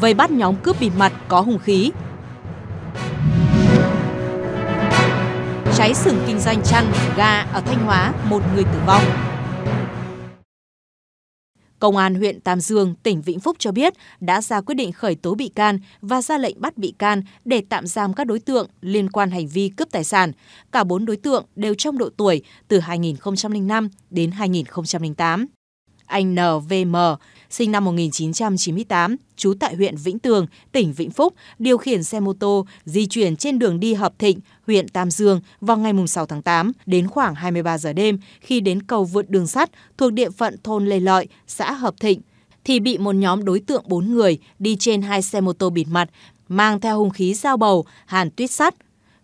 vây bắt nhóm cướp bịt mặt có hung khí. Cháy xưởng kinh doanh chăn, ga ở Thanh Hóa, một người tử vong. Công an huyện Tam Dương, tỉnh Vĩnh Phúc cho biết đã ra quyết định khởi tố bị can và ra lệnh bắt bị can để tạm giam các đối tượng liên quan hành vi cướp tài sản. Cả bốn đối tượng đều trong độ tuổi từ 2005 đến 2008. Anh NVM, sinh năm 1998, trú tại huyện Vĩnh Tường, tỉnh Vĩnh Phúc, điều khiển xe mô tô di chuyển trên đường đi Hợp Thịnh, huyện Tam Dương vào ngày 6 tháng 8 đến khoảng 23 giờ đêm khi đến cầu vượt đường sắt thuộc địa phận thôn Lê Lợi, xã Hợp Thịnh thì bị một nhóm đối tượng 4 người đi trên hai xe mô tô bịt mặt, mang theo hung khí dao bầu, hàn tuyết sắt,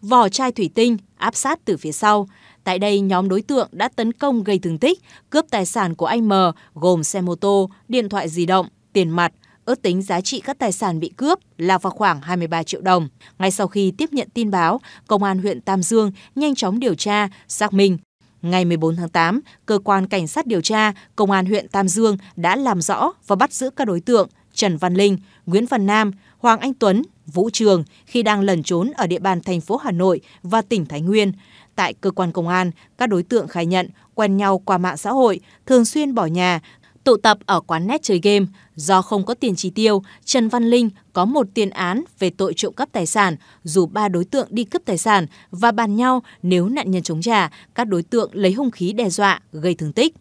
vỏ chai thủy tinh áp sát từ phía sau. Tại đây, nhóm đối tượng đã tấn công gây thương tích, cướp tài sản của anh M gồm xe mô tô, điện thoại di động, tiền mặt, ước tính giá trị các tài sản bị cướp là vào khoảng 23 triệu đồng. Ngay sau khi tiếp nhận tin báo, Công an huyện Tam Dương nhanh chóng điều tra, xác minh. Ngày 14 tháng 8, Cơ quan Cảnh sát điều tra Công an huyện Tam Dương đã làm rõ và bắt giữ các đối tượng Trần Văn Linh, Nguyễn Văn Nam, Hoàng Anh Tuấn, Vũ Trường khi đang lẩn trốn ở địa bàn thành phố Hà Nội và tỉnh Thái Nguyên. Tại cơ quan công an, các đối tượng khai nhận quen nhau qua mạng xã hội, thường xuyên bỏ nhà, tụ tập ở quán nét chơi game. Do không có tiền chi tiêu, Trần Văn Linh có một tiền án về tội trộm cắp tài sản, dù ba đối tượng đi cướp tài sản và bàn nhau nếu nạn nhân chống trả, các đối tượng lấy hung khí đe dọa, gây thương tích.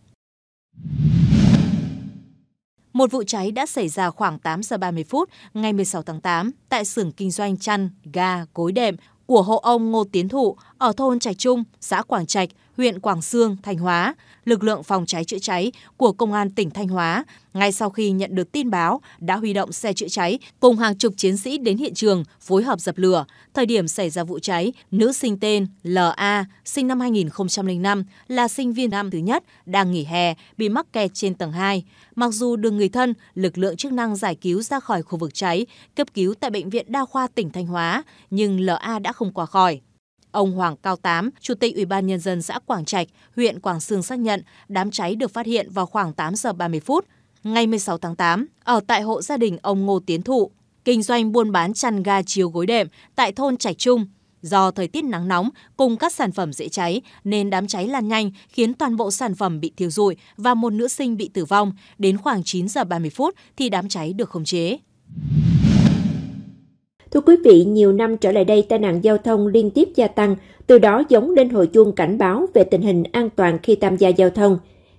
Một vụ cháy đã xảy ra khoảng 8 giờ 30 phút ngày 16 tháng 8 tại xưởng kinh doanh chăn, ga, gối đệm của hộ ông Ngô Tiến Thụ ở thôn Trạch Trung, xã Quảng Trạch, huyện Quảng Sương, Thanh Hóa, lực lượng phòng cháy chữa cháy của Công an tỉnh Thanh Hóa ngay sau khi nhận được tin báo đã huy động xe chữa cháy cùng hàng chục chiến sĩ đến hiện trường phối hợp dập lửa. Thời điểm xảy ra vụ cháy, nữ sinh tên L.A sinh năm 2005, là sinh viên năm thứ nhất, đang nghỉ hè, bị mắc kẹt trên tầng 2. Mặc dù được người thân, lực lượng chức năng giải cứu ra khỏi khu vực cháy, cấp cứu tại Bệnh viện Đa khoa tỉnh Thanh Hóa, nhưng L.A đã không qua khỏi. Ông Hoàng Cao Tám, Chủ tịch Ủy ban Nhân dân xã Quảng Trạch, huyện Quảng Sương xác nhận đám cháy được phát hiện vào khoảng 8 giờ 30 phút ngày 16 tháng 8 ở tại hộ gia đình ông Ngô Tiến Thụ, kinh doanh buôn bán chăn ga chiếu gối đệm tại thôn Trạch Trung. Do thời tiết nắng nóng cùng các sản phẩm dễ cháy nên đám cháy lan nhanh khiến toàn bộ sản phẩm bị thiêu rụi và một nữ sinh bị tử vong. Đến khoảng 9 giờ 30 phút thì đám cháy được khống chế. Thưa quý vị, nhiều năm trở lại đây tai nạn giao thông liên tiếp gia tăng, từ đó giống lên hồi chuông cảnh báo về tình hình an toàn khi tham gia giao thông.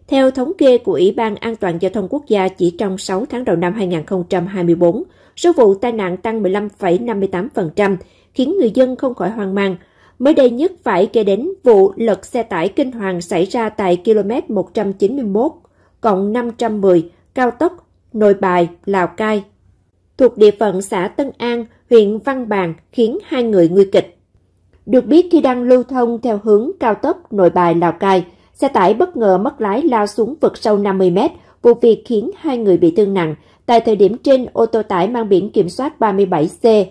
Theo thống kê của Ủy ban An toàn Giao thông Quốc gia chỉ trong 6 tháng đầu năm 2024, số vụ tai nạn tăng 15,58%, khiến người dân không khỏi hoang mang. Mới đây nhất phải kể đến vụ lật xe tải kinh hoàng xảy ra tại km 191 cộng 510 cao tốc Nội Bài, Lào Cai. Thuộc địa phận xã Tân An, huyện Văn Bàn khiến hai người nguy kịch. Được biết khi đang lưu thông theo hướng cao tốc Nội Bài Lào Cai, xe tải bất ngờ mất lái lao xuống vực sâu 50 mét, vụ việc khiến hai người bị thương nặng. Tại thời điểm trên, ô tô tải mang biển kiểm soát 37C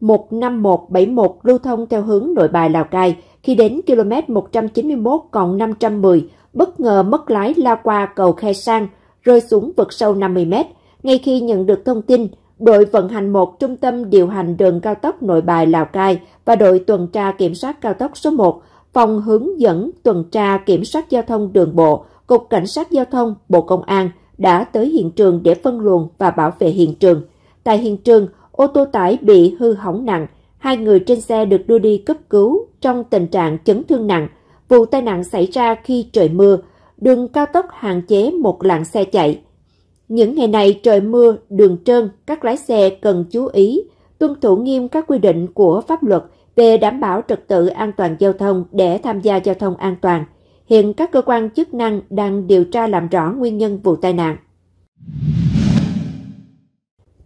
15171 lưu thông theo hướng Nội Bài Lào Cai, khi đến km 191 còn 510, bất ngờ mất lái lao qua cầu Khe Sang, rơi xuống vực sâu 50 mét. Ngay khi nhận được thông tin, đội vận hành một trung tâm điều hành đường cao tốc nội bài Lào Cai và đội tuần tra kiểm soát cao tốc số 1, phòng hướng dẫn tuần tra kiểm soát giao thông đường bộ, Cục Cảnh sát Giao thông, Bộ Công an đã tới hiện trường để phân luồng và bảo vệ hiện trường. Tại hiện trường, ô tô tải bị hư hỏng nặng, hai người trên xe được đưa đi cấp cứu trong tình trạng chấn thương nặng. Vụ tai nạn xảy ra khi trời mưa, đường cao tốc hạn chế một làn xe chạy. Những ngày này trời mưa, đường trơn, các lái xe cần chú ý, tuân thủ nghiêm các quy định của pháp luật về đảm bảo trật tự an toàn giao thông để tham gia giao thông an toàn. Hiện các cơ quan chức năng đang điều tra làm rõ nguyên nhân vụ tai nạn.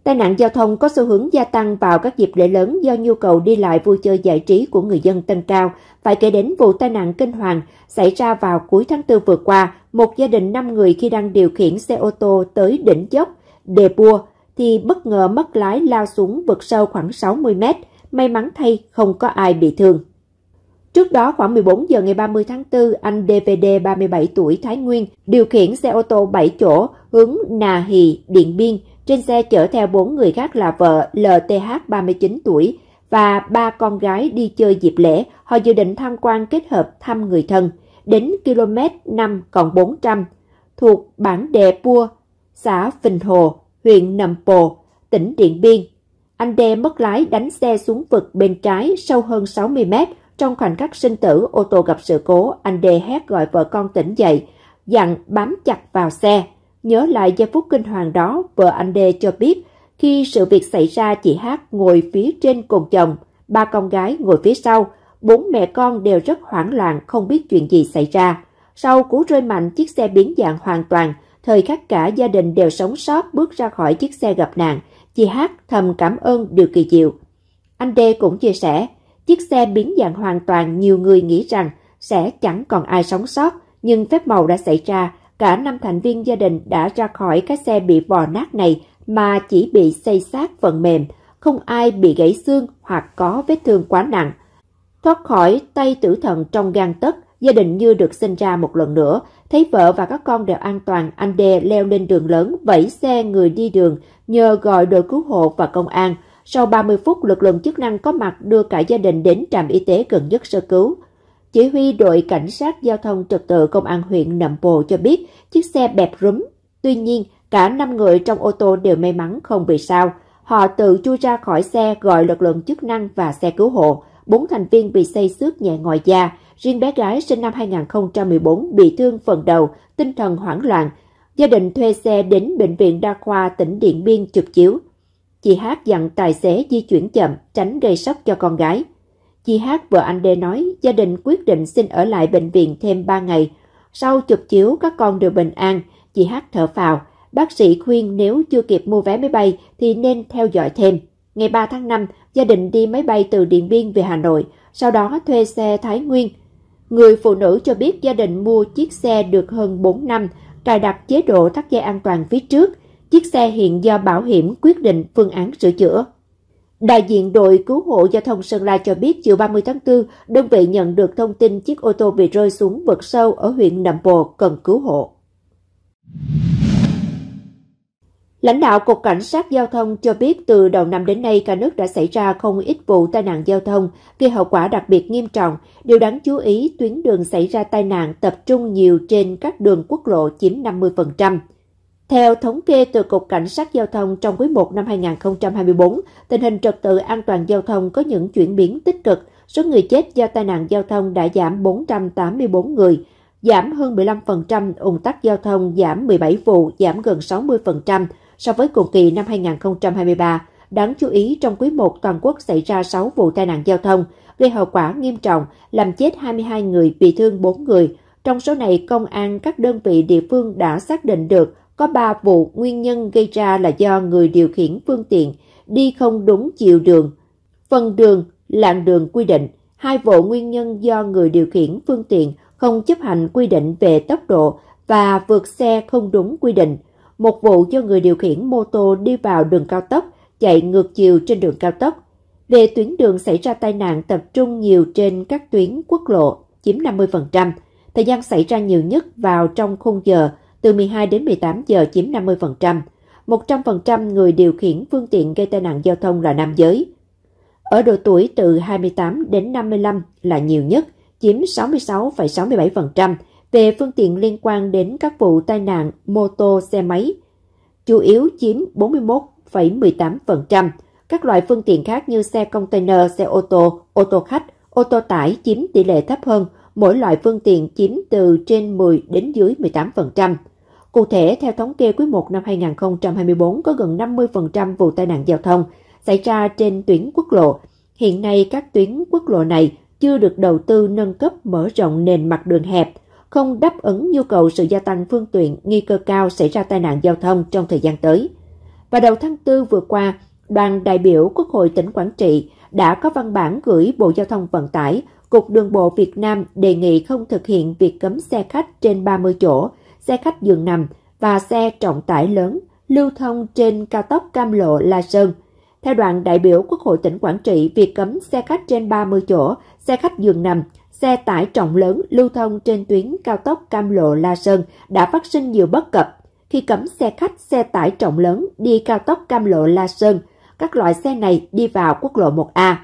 Tai nạn giao thông có xu hướng gia tăng vào các dịp lễ lớn do nhu cầu đi lại vui chơi giải trí của người dân tăng cao. Phải kể đến vụ tai nạn kinh hoàng xảy ra vào cuối tháng 4 vừa qua, một gia đình 5 người khi đang điều khiển xe ô tô tới đỉnh dốc Đề Bua thì bất ngờ mất lái lao xuống vực sâu khoảng 60 mét. May mắn thay không có ai bị thương. Trước đó khoảng 14 giờ ngày 30 tháng 4, anh DVD 37 tuổi Thái Nguyên điều khiển xe ô tô 7 chỗ hướng Nà Hì, Điện Biên trên xe chở theo bốn người khác là vợ LTH 39 tuổi và ba con gái đi chơi dịp lễ. Họ dự định tham quan kết hợp thăm người thân. Đến km 5 còn 400 thuộc bản Đề Pua, xã Phình Hồ, huyện Nậm Pồ, tỉnh Điện Biên. Anh Đề mất lái đánh xe xuống vực bên trái sâu hơn 60 mét. Trong khoảnh khắc sinh tử, ô tô gặp sự cố, anh Đề hét gọi vợ con tỉnh dậy, dặn bám chặt vào xe. Nhớ lại giây phút kinh hoàng đó, vợ anh Đê cho biết, khi sự việc xảy ra chị Hát ngồi phía trên cùng chồng, ba con gái ngồi phía sau, bốn mẹ con đều rất hoảng loạn không biết chuyện gì xảy ra. Sau cú rơi mạnh, chiếc xe biến dạng hoàn toàn, thời khắc cả gia đình đều sống sót bước ra khỏi chiếc xe gặp nạn. Chị Hát thầm cảm ơn điều kỳ diệu. Anh Đê cũng chia sẻ, chiếc xe biến dạng hoàn toàn nhiều người nghĩ rằng sẽ chẳng còn ai sống sót, nhưng phép màu đã xảy ra, cả năm thành viên gia đình đã ra khỏi cái xe bị vò nát này mà chỉ bị xây xác phần mềm, không ai bị gãy xương hoặc có vết thương quá nặng. Thoát khỏi tay tử thần trong gan tấc, gia đình như được sinh ra một lần nữa. Thấy vợ và các con đều an toàn, anh Đề leo lên đường lớn vẫy xe người đi đường nhờ gọi đội cứu hộ và công an. Sau 30 phút, lực lượng chức năng có mặt đưa cả gia đình đến trạm y tế gần nhất sơ cứu. Chỉ huy đội cảnh sát giao thông trật tự công an huyện Nậm Bồ cho biết chiếc xe bẹp rúm. Tuy nhiên, cả 5 người trong ô tô đều may mắn không bị sao. Họ tự chui ra khỏi xe gọi lực lượng chức năng và xe cứu hộ. Bốn thành viên bị xây xước nhẹ ngoài da. Riêng bé gái sinh năm 2014 bị thương phần đầu, tinh thần hoảng loạn. Gia đình thuê xe đến Bệnh viện Đa khoa tỉnh Điện Biên chụp chiếu. Chị Hát dặn tài xế di chuyển chậm, tránh gây sốc cho con gái. Chị Hát vợ anh Đê nói gia đình quyết định xin ở lại bệnh viện thêm 3 ngày. Sau chụp chiếu các con đều bình an, chị Hát thở phào. Bác sĩ khuyên nếu chưa kịp mua vé máy bay thì nên theo dõi thêm. Ngày 3 tháng 5, gia đình đi máy bay từ Điện Biên về Hà Nội, sau đó thuê xe Thái Nguyên. Người phụ nữ cho biết gia đình mua chiếc xe được hơn 4 năm, cài đặt chế độ thắt dây an toàn phía trước. Chiếc xe hiện do bảo hiểm quyết định phương án sửa chữa. Đại diện đội cứu hộ giao thông Sơn La cho biết chiều 30 tháng 4, đơn vị nhận được thông tin chiếc ô tô bị rơi xuống vực sâu ở huyện Nậm Bồ cần cứu hộ. Lãnh đạo Cục Cảnh sát Giao thông cho biết từ đầu năm đến nay cả nước đã xảy ra không ít vụ tai nạn giao thông gây hậu quả đặc biệt nghiêm trọng. Điều đáng chú ý, tuyến đường xảy ra tai nạn tập trung nhiều trên các đường quốc lộ chiếm 50%. Theo thống kê từ Cục Cảnh sát Giao thông trong quý 1 năm 2024, tình hình trật tự an toàn giao thông có những chuyển biến tích cực. Số người chết do tai nạn giao thông đã giảm 484 người, giảm hơn 15%, ủng tắc giao thông giảm 17 vụ, giảm gần 60% so với cùng kỳ năm 2023. Đáng chú ý, trong quý 1 toàn quốc xảy ra 6 vụ tai nạn giao thông, gây hậu quả nghiêm trọng, làm chết 22 người, bị thương 4 người. Trong số này, công an các đơn vị địa phương đã xác định được có 3 vụ nguyên nhân gây ra là do người điều khiển phương tiện đi không đúng chiều đường, phần đường, làn đường quy định. Hai vụ nguyên nhân do người điều khiển phương tiện không chấp hành quy định về tốc độ và vượt xe không đúng quy định. Một vụ do người điều khiển mô tô đi vào đường cao tốc, chạy ngược chiều trên đường cao tốc. Về tuyến đường xảy ra tai nạn tập trung nhiều trên các tuyến quốc lộ, chiếm 50%. Thời gian xảy ra nhiều nhất vào trong khung giờ từ 12 đến 18 giờ chiếm 50%, 100% người điều khiển phương tiện gây tai nạn giao thông là nam giới. Ở độ tuổi từ 28 đến 55 là nhiều nhất, chiếm 66,67% về phương tiện liên quan đến các vụ tai nạn mô tô xe máy, chủ yếu chiếm 41,18%. Các loại phương tiện khác như xe container, xe ô tô, ô tô khách, ô tô tải chiếm tỷ lệ thấp hơn, mỗi loại phương tiện chiếm từ trên 10 đến dưới 18%. Cụ thể, theo thống kê quý 1 năm 2024 có gần 50% vụ tai nạn giao thông xảy ra trên tuyến quốc lộ. Hiện nay các tuyến quốc lộ này chưa được đầu tư nâng cấp mở rộng nền mặt đường hẹp, không đáp ứng nhu cầu sự gia tăng phương tiện nghi cơ cao xảy ra tai nạn giao thông trong thời gian tới. Và đầu tháng 4 vừa qua, đoàn đại biểu Quốc hội tỉnh Quảng Trị đã có văn bản gửi Bộ Giao thông Vận tải, Cục Đường bộ Việt Nam đề nghị không thực hiện việc cấm xe khách trên 30 chỗ xe khách giường nằm và xe trọng tải lớn lưu thông trên cao tốc Cam Lộ La Sơn. Theo đoàn đại biểu Quốc hội tỉnh Quảng Trị, việc cấm xe khách trên 30 chỗ, xe khách giường nằm, xe tải trọng lớn lưu thông trên tuyến cao tốc Cam Lộ La Sơn đã phát sinh nhiều bất cập. Khi cấm xe khách, xe tải trọng lớn đi cao tốc Cam Lộ La Sơn, các loại xe này đi vào quốc lộ 1A.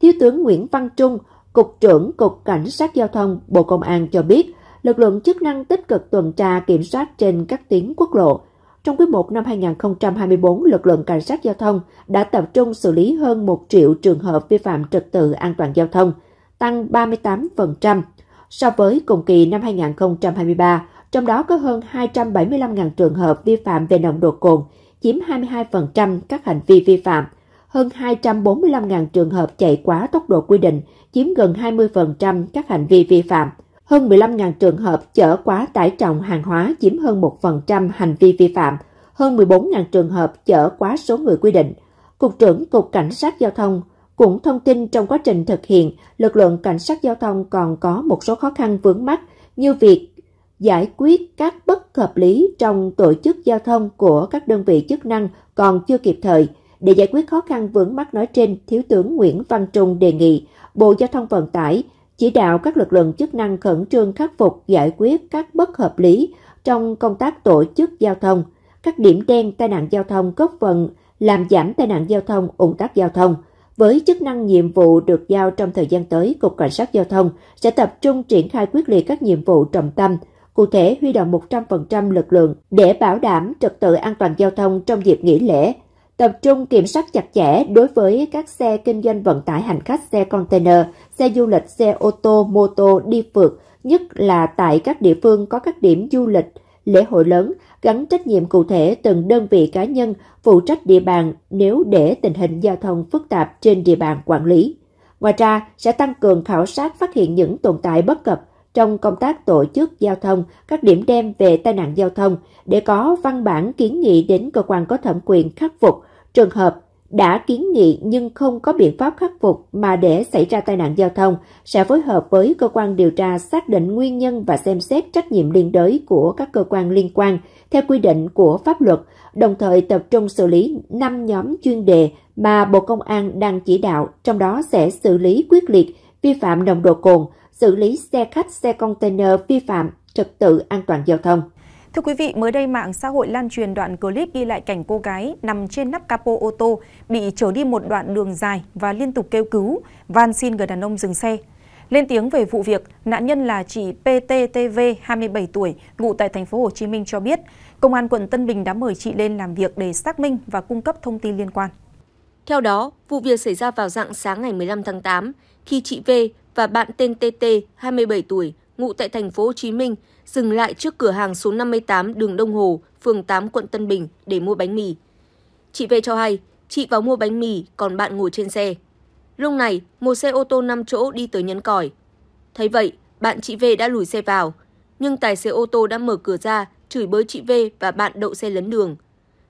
Thiếu tướng Nguyễn Văn Trung, Cục trưởng Cục Cảnh sát Giao thông Bộ Công an cho biết, lực lượng chức năng tích cực tuần tra kiểm soát trên các tuyến quốc lộ. Trong quý 1 năm 2024, lực lượng cảnh sát giao thông đã tập trung xử lý hơn 1 triệu trường hợp vi phạm trật tự an toàn giao thông, tăng 38% so với cùng kỳ năm 2023, trong đó có hơn 275.000 trường hợp vi phạm về nồng độ cồn, chiếm 22% các hành vi vi phạm, hơn 245.000 trường hợp chạy quá tốc độ quy định, chiếm gần 20% các hành vi vi phạm. Hơn 15.000 trường hợp chở quá tải trọng hàng hóa chiếm hơn 1% hành vi vi phạm, hơn 14.000 trường hợp chở quá số người quy định. Cục trưởng Cục Cảnh sát Giao thông cũng thông tin trong quá trình thực hiện, lực lượng cảnh sát giao thông còn có một số khó khăn vướng mắt như việc giải quyết các bất hợp lý trong tổ chức giao thông của các đơn vị chức năng còn chưa kịp thời. Để giải quyết khó khăn vướng mắt nói trên, Thiếu tướng Nguyễn Văn Trung đề nghị Bộ Giao thông Vận tải chỉ đạo các lực lượng chức năng khẩn trương khắc phục giải quyết các bất hợp lý trong công tác tổ chức giao thông, các điểm đen tai nạn giao thông góp phần làm giảm tai nạn giao thông, ủng tắc giao thông. Với chức năng nhiệm vụ được giao trong thời gian tới, Cục Cảnh sát Giao thông sẽ tập trung triển khai quyết liệt các nhiệm vụ trọng tâm, cụ thể huy động 100% lực lượng để bảo đảm trật tự an toàn giao thông trong dịp nghỉ lễ, tập trung kiểm soát chặt chẽ đối với các xe kinh doanh vận tải hành khách, xe container, xe du lịch, xe ô tô, mô tô đi phượt, nhất là tại các địa phương có các điểm du lịch, lễ hội lớn, gắn trách nhiệm cụ thể từng đơn vị cá nhân phụ trách địa bàn nếu để tình hình giao thông phức tạp trên địa bàn quản lý. Ngoài ra, sẽ tăng cường khảo sát phát hiện những tồn tại bất cập, trong công tác tổ chức giao thông các điểm đen về tai nạn giao thông để có văn bản kiến nghị đến cơ quan có thẩm quyền khắc phục trường hợp đã kiến nghị nhưng không có biện pháp khắc phục mà để xảy ra tai nạn giao thông sẽ phối hợp với cơ quan điều tra xác định nguyên nhân và xem xét trách nhiệm liên đới của các cơ quan liên quan theo quy định của pháp luật, đồng thời tập trung xử lý 5 nhóm chuyên đề mà Bộ Công an đang chỉ đạo, trong đó sẽ xử lý quyết liệt vi phạm nồng độ cồn, xử lý xe khách, xe container vi phạm trật tự an toàn giao thông. Thưa quý vị, mới đây mạng xã hội lan truyền đoạn clip ghi lại cảnh cô gái nằm trên nắp capo ô tô bị trở đi một đoạn đường dài và liên tục kêu cứu, van xin người đàn ông dừng xe. Lên tiếng về vụ việc, nạn nhân là chị PTTV 27 tuổi, ngụ tại thành phố Hồ Chí Minh cho biết, công an quận Tân Bình đã mời chị lên làm việc để xác minh và cung cấp thông tin liên quan. Theo đó, vụ việc xảy ra vào dạng sáng ngày 15 tháng 8 khi chị V và bạn tên TT, 27 tuổi, ngụ tại thành phố Hồ Chí Minh, dừng lại trước cửa hàng số 58 đường Đông Hồ, phường 8 quận Tân Bình để mua bánh mì. Chị V cho hay, chị vào mua bánh mì còn bạn ngồi trên xe. Lúc này, một xe ô tô 5 chỗ đi tới nhấn còi. Thấy vậy, bạn chị V đã lùi xe vào, nhưng tài xế ô tô đã mở cửa ra, chửi bới chị V và bạn đậu xe lấn đường.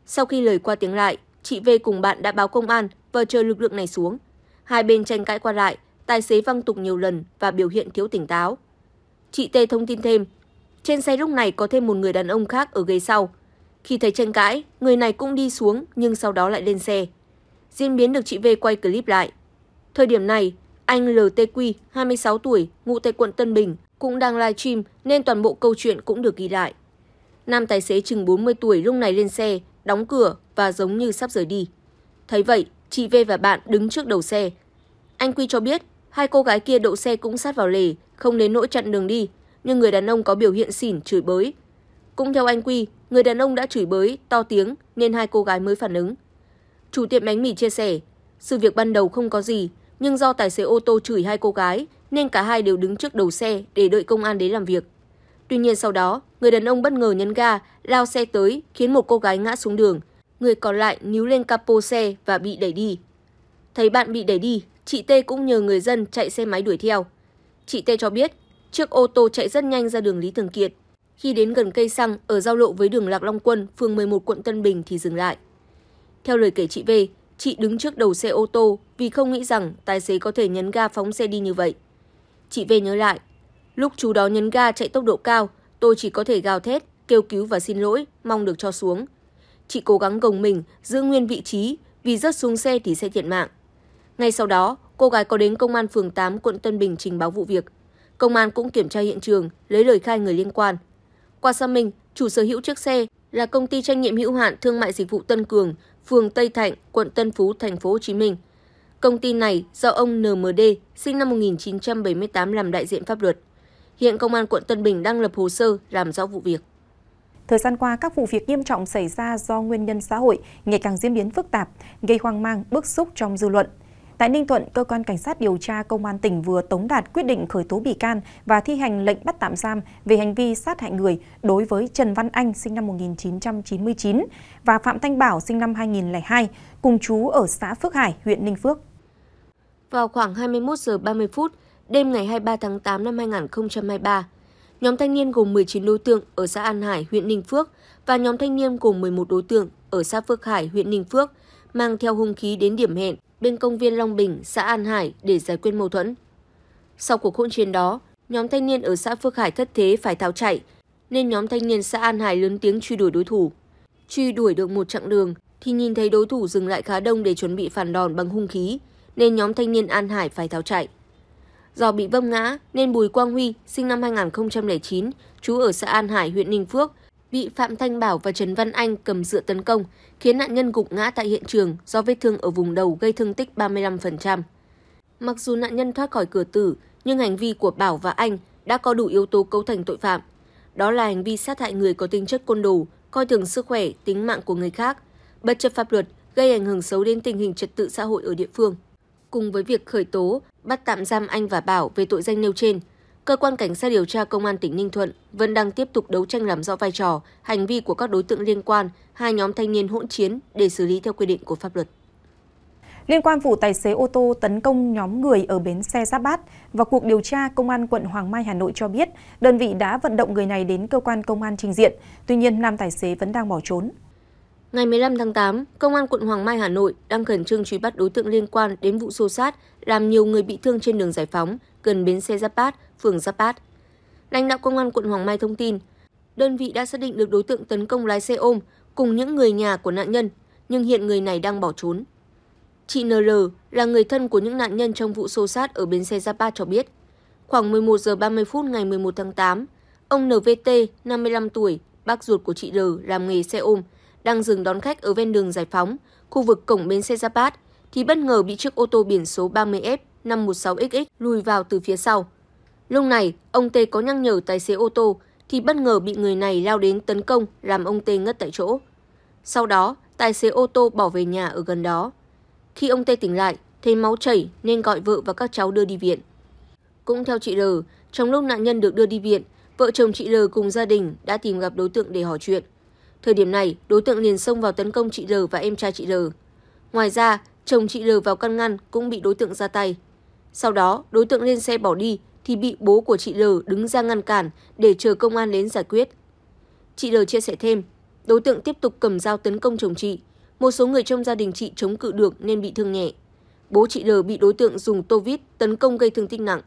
Sau khi lời qua tiếng lại, chị V cùng bạn đã báo công an và chờ lực lượng này xuống. Hai bên tranh cãi qua lại tài xế văng tục nhiều lần và biểu hiện thiếu tỉnh táo. Chị T thông tin thêm, trên xe lúc này có thêm một người đàn ông khác ở ghế sau. Khi thấy tranh cãi, người này cũng đi xuống nhưng sau đó lại lên xe. Diễn biến được chị V quay clip lại. Thời điểm này, anh LTQ, 26 tuổi, ngụ tại quận Tân Bình, cũng đang live stream nên toàn bộ câu chuyện cũng được ghi lại. Nam tài xế chừng 40 tuổi lúc này lên xe, đóng cửa và giống như sắp rời đi. Thấy vậy, chị V và bạn đứng trước đầu xe. Anh Quy cho biết Hai cô gái kia đậu xe cũng sát vào lề, không đến nỗi chặn đường đi, nhưng người đàn ông có biểu hiện xỉn chửi bới. Cũng theo anh Quy, người đàn ông đã chửi bới, to tiếng nên hai cô gái mới phản ứng. Chủ tiệm bánh mì chia sẻ, sự việc ban đầu không có gì, nhưng do tài xế ô tô chửi hai cô gái nên cả hai đều đứng trước đầu xe để đợi công an đến làm việc. Tuy nhiên sau đó, người đàn ông bất ngờ nhấn ga, lao xe tới khiến một cô gái ngã xuống đường. Người còn lại níu lên capo xe và bị đẩy đi. Thấy bạn bị đẩy đi, chị T cũng nhờ người dân chạy xe máy đuổi theo. Chị T cho biết, chiếc ô tô chạy rất nhanh ra đường Lý Thường Kiệt. Khi đến gần cây xăng ở giao lộ với đường Lạc Long Quân, phường 11 quận Tân Bình thì dừng lại. Theo lời kể chị V, chị đứng trước đầu xe ô tô vì không nghĩ rằng tài xế có thể nhấn ga phóng xe đi như vậy. Chị V nhớ lại, lúc chú đó nhấn ga chạy tốc độ cao, tôi chỉ có thể gào thét, kêu cứu và xin lỗi, mong được cho xuống. Chị cố gắng gồng mình, giữ nguyên vị trí, vì rớt xuống xe thì sẽ thiệt mạng. Ngay sau đó, cô gái có đến công an phường 8 quận Tân Bình trình báo vụ việc. Công an cũng kiểm tra hiện trường, lấy lời khai người liên quan. Qua xác minh, chủ sở hữu chiếc xe là công ty trách nhiệm hữu hạn thương mại dịch vụ Tân Cường, phường Tây Thạnh, quận Tân Phú, thành phố Hồ Chí Minh. Công ty này do ông NMD, sinh năm 1978 làm đại diện pháp luật. Hiện công an quận Tân Bình đang lập hồ sơ làm rõ vụ việc. Thời gian qua, các vụ việc nghiêm trọng xảy ra do nguyên nhân xã hội ngày càng diễn biến phức tạp, gây hoang mang, bức xúc trong dư luận. Tại Ninh Thuận, cơ quan cảnh sát điều tra công an tỉnh vừa tống đạt quyết định khởi tố bị can và thi hành lệnh bắt tạm giam về hành vi sát hại người đối với Trần Văn Anh sinh năm 1999 và Phạm Thanh Bảo sinh năm 2002, cùng chú ở xã Phước Hải, huyện Ninh Phước. Vào khoảng 21 giờ 30 phút đêm ngày 23 tháng 8 năm 2023, nhóm thanh niên gồm 19 đối tượng ở xã An Hải, huyện Ninh Phước và nhóm thanh niên gồm 11 đối tượng ở xã Phước Hải, huyện Ninh Phước mang theo hung khí đến điểm hẹn bên công viên Long Bình, xã An Hải để giải quyết mâu thuẫn. Sau cuộc hỗn chiến đó, nhóm thanh niên ở xã Phước Hải thất thế phải tháo chạy, nên nhóm thanh niên xã An Hải lớn tiếng truy đuổi đối thủ. Truy đuổi được một chặng đường thì nhìn thấy đối thủ dừng lại khá đông để chuẩn bị phản đòn bằng hung khí, nên nhóm thanh niên An Hải phải tháo chạy. Do bị vâm ngã nên Bùi Quang Huy, sinh năm 2009, trú ở xã An Hải, huyện Ninh Phước, bị Phạm Thanh Bảo và Trần Văn Anh cầm dựa tấn công, khiến nạn nhân gục ngã tại hiện trường do vết thương ở vùng đầu gây thương tích 35%. Mặc dù nạn nhân thoát khỏi cửa tử, nhưng hành vi của Bảo và Anh đã có đủ yếu tố cấu thành tội phạm. Đó là hành vi sát hại người có tính chất côn đồ, coi thường sức khỏe, tính mạng của người khác, bất chấp pháp luật, gây ảnh hưởng xấu đến tình hình trật tự xã hội ở địa phương. Cùng với việc khởi tố, bắt tạm giam Anh và Bảo về tội danh nêu trên – cơ quan cảnh sát điều tra công an tỉnh Ninh Thuận vẫn đang tiếp tục đấu tranh làm rõ vai trò, hành vi của các đối tượng liên quan, hai nhóm thanh niên hỗn chiến để xử lý theo quy định của pháp luật. Liên quan vụ tài xế ô tô tấn công nhóm người ở bến xe Giáp Bát và cuộc điều tra Công an quận Hoàng Mai Hà Nội cho biết đơn vị đã vận động người này đến cơ quan công an trình diện, tuy nhiên nam tài xế vẫn đang bỏ trốn. Ngày 15 tháng 8, Công an quận Hoàng Mai Hà Nội đang khẩn trương truy bắt đối tượng liên quan đến vụ xô sát làm nhiều người bị thương trên đường Giải Phóng, gần bến xe Giáp Bát, phường Giáp Bát. Lãnh đạo công an quận Hoàng Mai thông tin, đơn vị đã xác định được đối tượng tấn công lái xe ôm cùng những người nhà của nạn nhân, nhưng hiện người này đang bỏ trốn. Chị NL là người thân của những nạn nhân trong vụ xô sát ở bến xe Giáp Bát cho biết, khoảng 11 giờ 30 phút ngày 11 tháng 8, ông NVT, 55 tuổi, bác ruột của chị L làm nghề xe ôm, đang dừng đón khách ở ven đường Giải Phóng, khu vực cổng bến xe Giáp Bát, thì bất ngờ bị chiếc ô tô biển số 30F516XX lùi vào từ phía sau. Lúc này, ông Tê có nhắc nhở tài xế ô tô thì bất ngờ bị người này lao đến tấn công làm ông Tê ngất tại chỗ. Sau đó, tài xế ô tô bỏ về nhà ở gần đó. Khi ông Tê tỉnh lại, thấy máu chảy nên gọi vợ và các cháu đưa đi viện. Cũng theo chị L, trong lúc nạn nhân được đưa đi viện, vợ chồng chị L cùng gia đình đã tìm gặp đối tượng để hỏi chuyện. Thời điểm này, đối tượng liền xông vào tấn công chị L và em trai chị L. Ngoài ra, chồng chị L vào căn ngăn cũng bị đối tượng ra tay. Sau đó, đối tượng lên xe bỏ đi thì bị bố của chị L đứng ra ngăn cản để chờ công an đến giải quyết. Chị L chia sẻ thêm, đối tượng tiếp tục cầm dao tấn công chồng chị, một số người trong gia đình chị chống cự được nên bị thương nhẹ. Bố chị L bị đối tượng dùng tô vít tấn công gây thương tích nặng.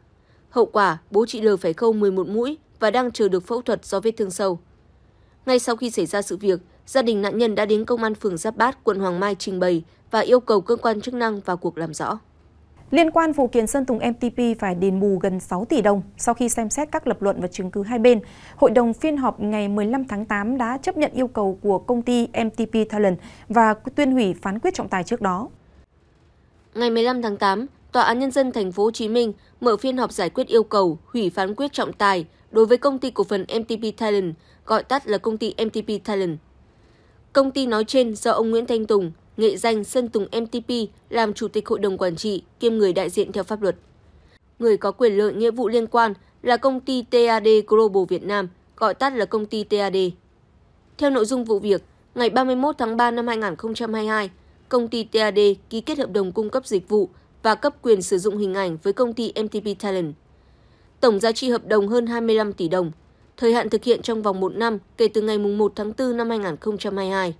Hậu quả, bố chị L phải khâu 11 mũi và đang chờ được phẫu thuật do vết thương sâu. Ngay sau khi xảy ra sự việc, gia đình nạn nhân đã đến công an phường Giáp Bát, quận Hoàng Mai trình bày và yêu cầu cơ quan chức năng vào cuộc làm rõ. Liên quan vụ kiện Sơn Tùng MTP phải đền bù gần 6 tỷ đồng, sau khi xem xét các lập luận và chứng cứ hai bên, hội đồng phiên họp ngày 15 tháng 8 đã chấp nhận yêu cầu của công ty MTP Talent và tuyên hủy phán quyết trọng tài trước đó. Ngày 15 tháng 8, Tòa án nhân dân thành phố Hồ Chí Minh mở phiên họp giải quyết yêu cầu hủy phán quyết trọng tài đối với công ty cổ phần MTP Thailand, gọi tắt là công ty MTP Thailand. Công ty nói trên do ông Nguyễn Thanh Tùng, nghệ danh Sơn Tùng MTP làm chủ tịch hội đồng quản trị kiêm người đại diện theo pháp luật. Người có quyền lợi nghĩa vụ liên quan là công ty TAD Global Việt Nam, gọi tắt là công ty TAD. Theo nội dung vụ việc, ngày 31 tháng 3 năm 2022, công ty TAD ký kết hợp đồng cung cấp dịch vụ và cấp quyền sử dụng hình ảnh với công ty MTP Talent. Tổng giá trị hợp đồng hơn 25 tỷ đồng, thời hạn thực hiện trong vòng 1 năm kể từ ngày 1 tháng 4 năm 2022.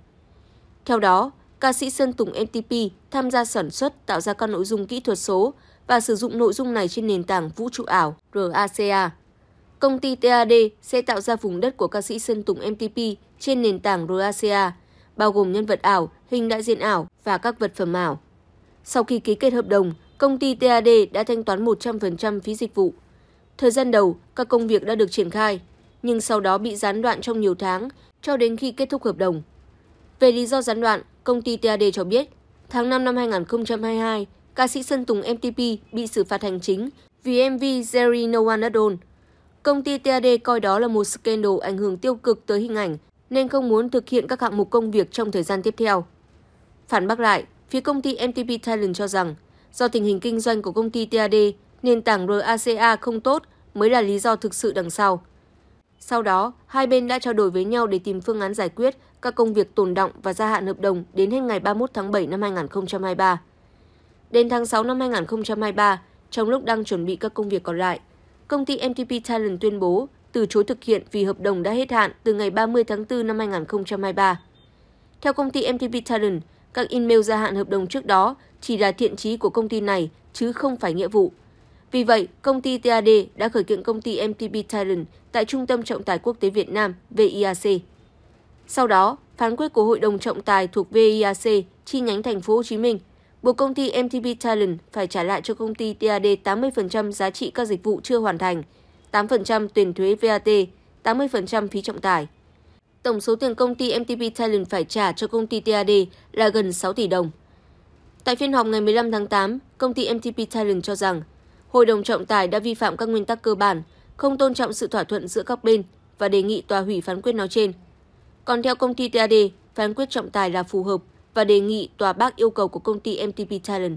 Theo đó, ca sĩ Sơn Tùng MTP tham gia sản xuất tạo ra các nội dung kỹ thuật số và sử dụng nội dung này trên nền tảng vũ trụ ảo RACA. Công ty TAD sẽ tạo ra vùng đất của ca sĩ Sơn Tùng MTP trên nền tảng RACA, bao gồm nhân vật ảo, hình đại diện ảo và các vật phẩm ảo. Sau khi ký kết hợp đồng, công ty TAD đã thanh toán 100% phí dịch vụ. Thời gian đầu, các công việc đã được triển khai, nhưng sau đó bị gián đoạn trong nhiều tháng cho đến khi kết thúc hợp đồng. Về lý do gián đoạn, công ty TAD cho biết, tháng 5 năm 2022, ca sĩ Sơn Tùng MTP bị xử phạt hành chính vì MV Jerry No One At Công ty TAD coi đó là một scandal ảnh hưởng tiêu cực tới hình ảnh nên không muốn thực hiện các hạng mục công việc trong thời gian tiếp theo. Phản bác lại, phía công ty MTP Thailand cho rằng do tình hình kinh doanh của công ty TAD, nền tảng RACA không tốt mới là lý do thực sự đằng sau. Sau đó, hai bên đã trao đổi với nhau để tìm phương án giải quyết các công việc tồn động và gia hạn hợp đồng đến hết ngày 31 tháng 7 năm 2023. Đến tháng 6 năm 2023, trong lúc đang chuẩn bị các công việc còn lại, công ty MTP Talent tuyên bố từ chối thực hiện vì hợp đồng đã hết hạn từ ngày 30 tháng 4 năm 2023. Theo công ty MTP Talent, các email gia hạn hợp đồng trước đó chỉ là thiện chí của công ty này chứ không phải nghĩa vụ. Vì vậy, công ty TAD đã khởi kiện công ty MTP Thailand tại Trung tâm Trọng tài Quốc tế Việt Nam VIAC. Sau đó, phán quyết của Hội đồng Trọng tài thuộc VIAC chi nhánh Thành phố Hồ Chí Minh buộc công ty Mtb Talent phải trả lại cho công ty TAD 80% giá trị các dịch vụ chưa hoàn thành, 8% tiền thuế VAT, 80% phí trọng tài. Tổng số tiền công ty Mtb Talent phải trả cho công ty TAD là gần 6 tỷ đồng. Tại phiên họp ngày 15 tháng 8, công ty Mtb Talent cho rằng Hội đồng trọng tài đã vi phạm các nguyên tắc cơ bản không tôn trọng sự thỏa thuận giữa các bên và đề nghị tòa hủy phán quyết nói trên. Còn theo công ty TAD, phán quyết trọng tài là phù hợp và đề nghị tòa bác yêu cầu của công ty MTP Thailand.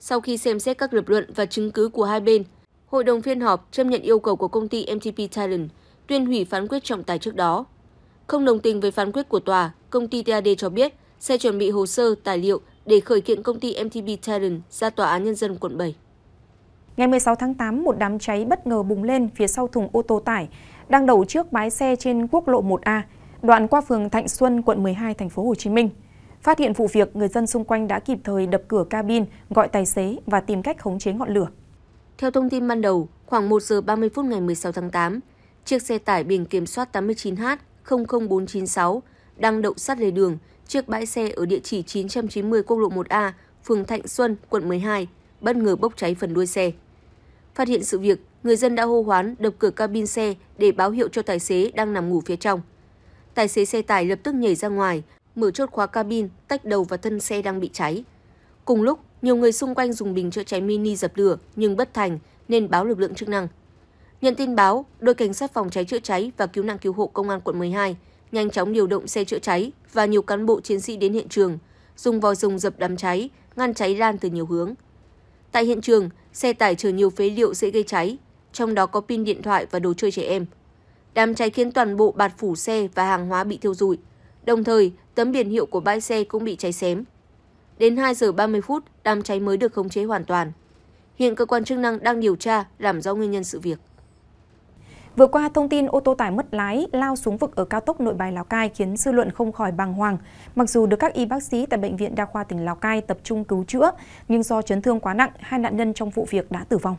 Sau khi xem xét các lập luận và chứng cứ của hai bên, hội đồng phiên họp chấp nhận yêu cầu của công ty MTP Thailand tuyên hủy phán quyết trọng tài trước đó. Không đồng tình với phán quyết của tòa, công ty TAD cho biết sẽ chuẩn bị hồ sơ, tài liệu để khởi kiện công ty MTP Thailand ra tòa án nhân dân quận 7. Ngày 16 tháng 8, một đám cháy bất ngờ bùng lên phía sau thùng ô tô tải đang đậu trước bãi xe trên quốc lộ 1A, đoạn qua phường Thạnh Xuân, quận 12, thành phố Hồ Chí Minh. Phát hiện vụ việc, người dân xung quanh đã kịp thời đập cửa cabin, gọi tài xế và tìm cách khống chế ngọn lửa. Theo thông tin ban đầu, khoảng 1 giờ 30 phút ngày 16 tháng 8, chiếc xe tải biển kiểm soát 89H00496 đang đậu sát lề đường trước bãi xe ở địa chỉ 990 quốc lộ 1A, phường Thạnh Xuân, quận 12, bất ngờ bốc cháy phần đuôi xe. Phát hiện sự việc, người dân đã hô hoán đập cửa cabin xe để báo hiệu cho tài xế đang nằm ngủ phía trong. Tài xế xe tải lập tức nhảy ra ngoài, mở chốt khóa cabin, tách đầu và thân xe đang bị cháy. Cùng lúc, nhiều người xung quanh dùng bình chữa cháy mini dập lửa nhưng bất thành nên báo lực lượng chức năng. Nhận tin báo, đội cảnh sát phòng cháy chữa cháy và cứu nạn cứu hộ công an quận 12 nhanh chóng điều động xe chữa cháy và nhiều cán bộ chiến sĩ đến hiện trường, dùng vòi rồng dập đám cháy, ngăn cháy lan từ nhiều hướng. Tại hiện trường, xe tải chở nhiều phế liệu dễ gây cháy, trong đó có pin điện thoại và đồ chơi trẻ em. Đám cháy khiến toàn bộ bạt phủ xe và hàng hóa bị thiêu rụi, đồng thời tấm biển hiệu của bãi xe cũng bị cháy xém. Đến 2 giờ 30 phút, đám cháy mới được khống chế hoàn toàn. Hiện cơ quan chức năng đang điều tra, làm rõ nguyên nhân sự việc. Vừa qua, thông tin ô tô tải mất lái lao xuống vực ở cao tốc Nội Bài Lào Cai khiến dư luận không khỏi bàng hoàng. Mặc dù được các y bác sĩ tại bệnh viện đa khoa tỉnh Lào Cai tập trung cứu chữa, nhưng do chấn thương quá nặng, hai nạn nhân trong vụ việc đã tử vong.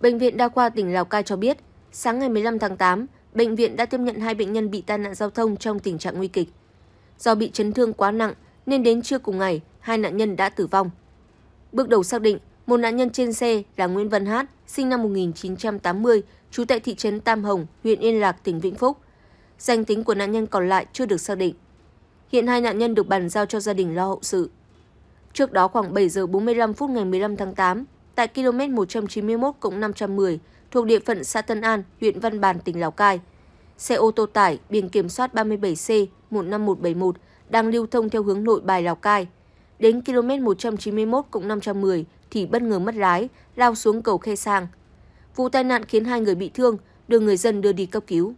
Bệnh viện đa khoa tỉnh Lào Cai cho biết, sáng ngày 15 tháng 8, bệnh viện đã tiếp nhận hai bệnh nhân bị tai nạn giao thông trong tình trạng nguy kịch. Do bị chấn thương quá nặng nên đến trưa cùng ngày, hai nạn nhân đã tử vong. Bước đầu xác định, một nạn nhân trên xe là Nguyễn Văn Hát, sinh năm 1980, trú tại thị trấn Tam Hồng, huyện Yên Lạc, tỉnh Vĩnh Phúc. Danh tính của nạn nhân còn lại chưa được xác định. Hiện hai nạn nhân được bàn giao cho gia đình lo hậu sự. Trước đó khoảng 7 giờ 45 phút ngày 15 tháng 8, tại km 191 510 thuộc địa phận xã Tân An, huyện Văn Bàn, tỉnh Lào Cai, xe ô tô tải biển kiểm soát 37C 15171 đang lưu thông theo hướng nội bài Lào Cai. Đến km 191 510 thì bất ngờ mất lái, lao xuống cầu Khe Sang, Vụ tai nạn khiến hai người bị thương, được người dân đưa đi cấp cứu.